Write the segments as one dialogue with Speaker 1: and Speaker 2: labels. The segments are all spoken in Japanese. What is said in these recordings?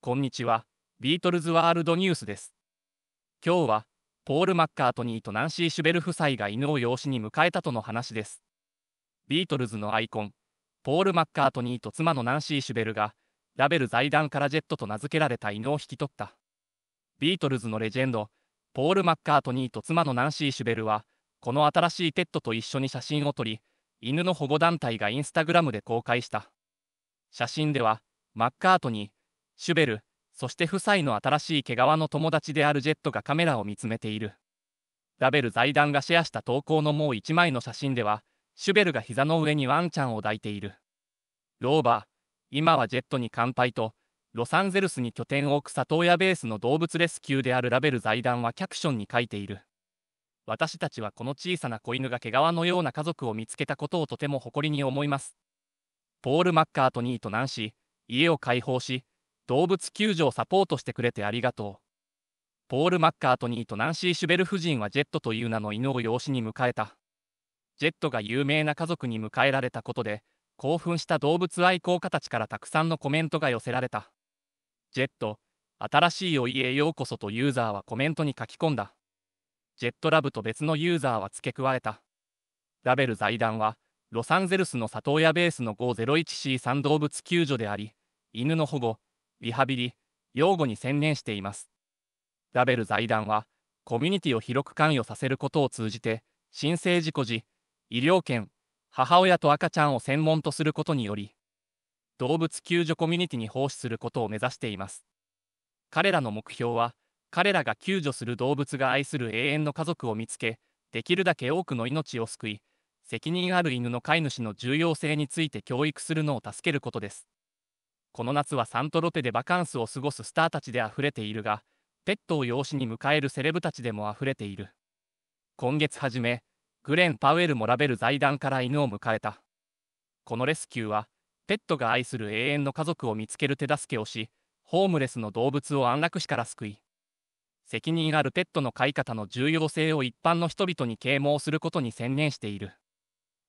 Speaker 1: こんにちは、ビートルズワールドニュースです。今日は、ポール・マッカートニーとナンシー・シュベル夫妻が犬を養子に迎えたとの話です。ビートルズのアイコン、ポール・マッカートニーと妻のナンシー・シュベルが、ラベル財団からジェットと名付けられた犬を引き取った。ビートルズのレジェンド、ポール・マッカートニーと妻のナンシー・シュベルは、この新しいペットと一緒に写真を撮り、犬の保護団体がインスタグラムで公開した。写真では、マッカートニー、シュベル、そして夫妻の新しい毛皮の友達であるジェットがカメラを見つめている。ラベル財団がシェアした投稿のもう一枚の写真では、シュベルが膝の上にワンちゃんを抱いている。ローバー、今はジェットに乾杯と、ロサンゼルスに拠点を置く里親ベースの動物レスキューであるラベル財団はキャプションに書いている。私たちはこの小さな子犬が毛皮のような家族を見つけたことをとても誇りに思います。ポール・マッカートニーとナンシー、家を解放し、動物救助をサポートしてくれてありがとう。ポール・マッカートニーとナンシー・シュベル夫人はジェットという名の犬を養子に迎えた。ジェットが有名な家族に迎えられたことで、興奮した動物愛好家たちからたくさんのコメントが寄せられた。ジェット、新しいお家へようこそとユーザーはコメントに書き込んだ。ジェットラブと別のユーザーは付け加えた。ラベル財団は、ロサンゼルスの里親ベースの 501C3 動物救助であり、犬の保護、リハビリ、養護に専念しています。ラベル財団は、コミュニティを広く関与させることを通じて、新生事故時、医療圏、母親と赤ちゃんを専門とすることにより、動物救助コミュニティに奉仕することを目指しています。彼らの目標は、彼らが救助する動物が愛する永遠の家族を見つけ、できるだけ多くの命を救い、責任ある犬の飼い主の重要性について教育するのを助けることです。この夏はサントロペでバカンスを過ごすスターたちであふれているが、ペットを養子に迎えるセレブたちでもあふれている。今月初め、グレン・パウエルもラベル財団から犬を迎えた。このレスキューは、ペットが愛する永遠の家族を見つける手助けをし、ホームレスの動物を安楽死から救い、責任あるペットの飼い方の重要性を一般の人々に啓蒙することに専念している。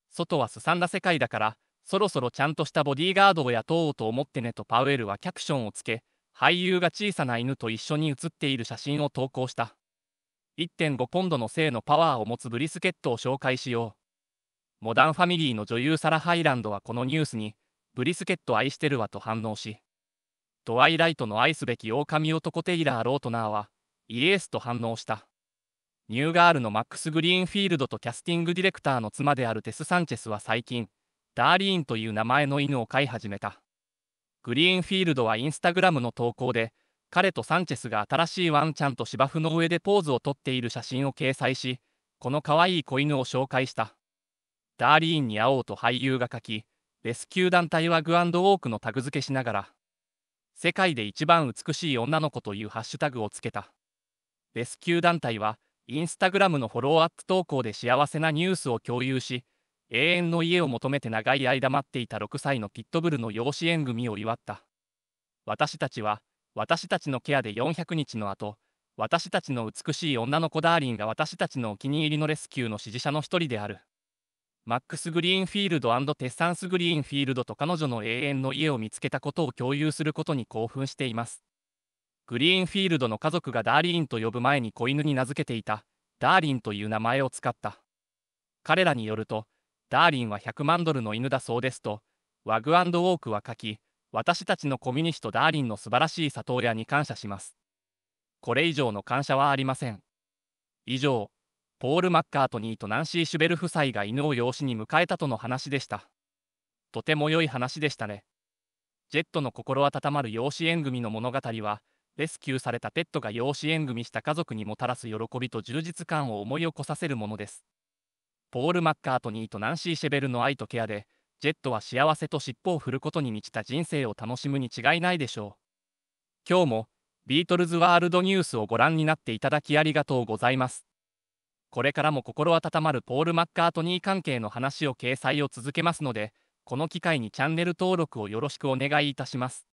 Speaker 1: 外はすさんだ世界だから、そろそろちゃんとしたボディーガードを雇おうと思ってねとパウエルはキャプションをつけ、俳優が小さな犬と一緒に写っている写真を投稿した。1.5ポンドの性のパワーを持つブリスケットを紹介しよう。モダンファミリーの女優サラ・ハイランドはこのニュースに、ブリスケット愛してるわと反応し、トワイライトの愛すべき狼男テイラー・ロートナーは、イエースと反応した。ニューガールのマックス・グリーンフィールドとキャスティングディレクターの妻であるテス・サンチェスは最近、ダーリーンという名前の犬を飼い始めた。グリーンフィールドはインスタグラムの投稿で、彼とサンチェスが新しいワンちゃんと芝生の上でポーズをとっている写真を掲載し、この可愛い子犬を紹介した。ダーリーンに会おうと俳優が書き、レスキュー団体はグアンドウォークのタグ付けしながら、世界で一番美しい女の子というハッシュタグをつけた。レスキュー団体は、インスタグラムのフォローアップ投稿で幸せなニュースを共有し、永遠の家を求めて長い間待っていた6歳のピットブルの養子縁組を祝った。私たちは、私たちのケアで400日の後、私たちの美しい女の子ダーリンが私たちのお気に入りのレスキューの支持者の一人である。マックス・グリーンフィールドテッサンス・グリーンフィールドと彼女の永遠の家を見つけたことを共有することに興奮しています。グリーンフィールドの家族がダーリーンと呼ぶ前に子犬に名付けていた、ダーリンという名前を使った。彼らによると、ダーリンは100万ドルの犬だそうですと、ワグウォークは書き、私たちのコミュニストダーリンの素晴らしい里親に感謝します。これ以上の感謝はありません。以上、ポール・マッカートニーとナンシー・シュベル夫妻が犬を養子に迎えたとの話でした。とても良い話でしたね。ジェットの心温まる養子縁組の物語は、レスキューされたペットが養子縁組した家族にもたらす喜びと充実感を思い起こさせるものです。ポール・マッカートニーとナンシー・シェベルの愛とケアで、ジェットは幸せと尻尾を振ることに満ちた人生を楽しむに違いないでしょう。今日も、ビートルズワールドニュースをご覧になっていただきありがとうございます。これからも心温まるポール・マッカートニー関係の話を掲載を続けますので、この機会にチャンネル登録をよろしくお願いいたします。